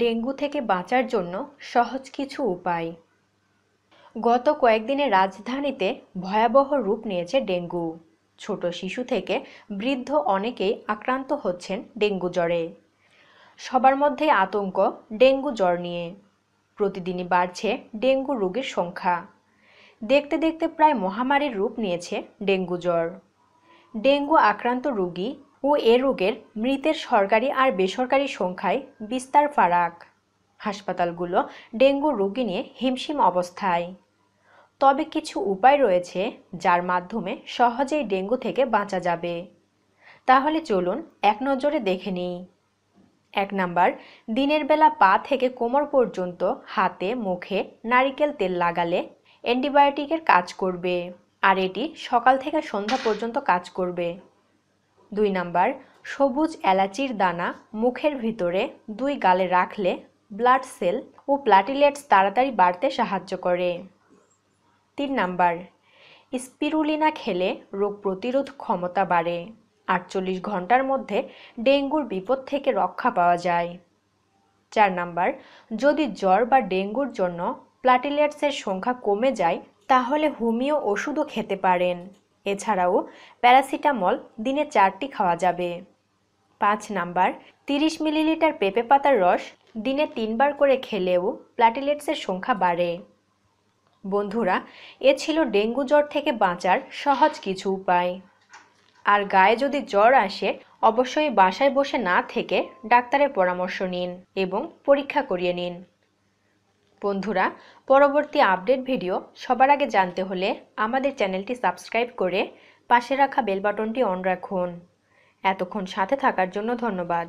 dengue থেকে বাঁচার জন্য সহজ কিছু উপায় গত কয়েকদিনে রাজধানীতে ভয়াবহ রূপ নিয়েছে ডেঙ্গু ছোট শিশু থেকে বৃদ্ধ অনেকেই আক্রান্ত হচ্ছেন ডেঙ্গু জ্বরে সবার মধ্যে আতঙ্ক ডেঙ্গু জ্বর নিয়ে প্রতিদিনই বাড়ছে ডেঙ্গু রোগীর সংখ্যা দেখতে দেখতে প্রায় মহামারীর রূপ নিয়েছে ডেঙ্গু জ্বর ডেঙ্গু আক্রান্ত রোগী ও এ রোগের মৃতের সরকারি আর বেসরকারি সংখ্যায় বিস্তার ফারাক হাসপাতালগুলো ডেঙ্গু রোগী নিয়ে হিমশিম অবস্থায় তবে কিছু উপায় রয়েছে যার মাধ্যমে সহজেই ডেঙ্গু থেকে বাঁচা যাবে তাহলে চলুন এক নজরে দেখে নিই এক নাম্বার দিনের বেলা পা থেকে কোমর পর্যন্ত হাতে মুখে নারিকেল তেল লাগালে অ্যান্টিবায়োটিকের কাজ করবে আর এটি সকাল থেকে সন্ধ্যা পর্যন্ত কাজ করবে দুই নাম্বার সবুজ এলাচির দানা মুখের ভিতরে দুই গালে রাখলে ব্লাড সেল ও প্লাটিলেটস তাড়াতাড়ি বাড়তে সাহায্য করে তিন নাম্বার স্পিরুলিনা খেলে রোগ প্রতিরোধ ক্ষমতা বাড়ে আটচল্লিশ ঘন্টার মধ্যে ডেঙ্গুর বিপদ থেকে রক্ষা পাওয়া যায় চার নাম্বার যদি জ্বর বা ডেঙ্গুর জন্য প্লাটিলেটসের সংখ্যা কমে যায় তাহলে হোমিও ওষুধও খেতে পারেন এছাড়াও প্যারাসিটামল দিনে চারটি খাওয়া যাবে পাঁচ নাম্বার তিরিশ মিলিলিটার পেঁপে পাতার রস দিনে তিনবার করে খেলেও প্লাটিলেটসের সংখ্যা বাড়ে বন্ধুরা এ ছিল ডেঙ্গু জ্বর থেকে বাঁচার সহজ কিছু উপায় আর গায়ে যদি জ্বর আসে অবশ্যই বাসায় বসে না থেকে ডাক্তারের পরামর্শ নিন এবং পরীক্ষা করিয়ে নিন বন্ধুরা পরবর্তী আপডেট ভিডিও সবার আগে জানতে হলে আমাদের চ্যানেলটি সাবস্ক্রাইব করে পাশে রাখা বেল বাটনটি অন রাখুন এতক্ষণ সাথে থাকার জন্য ধন্যবাদ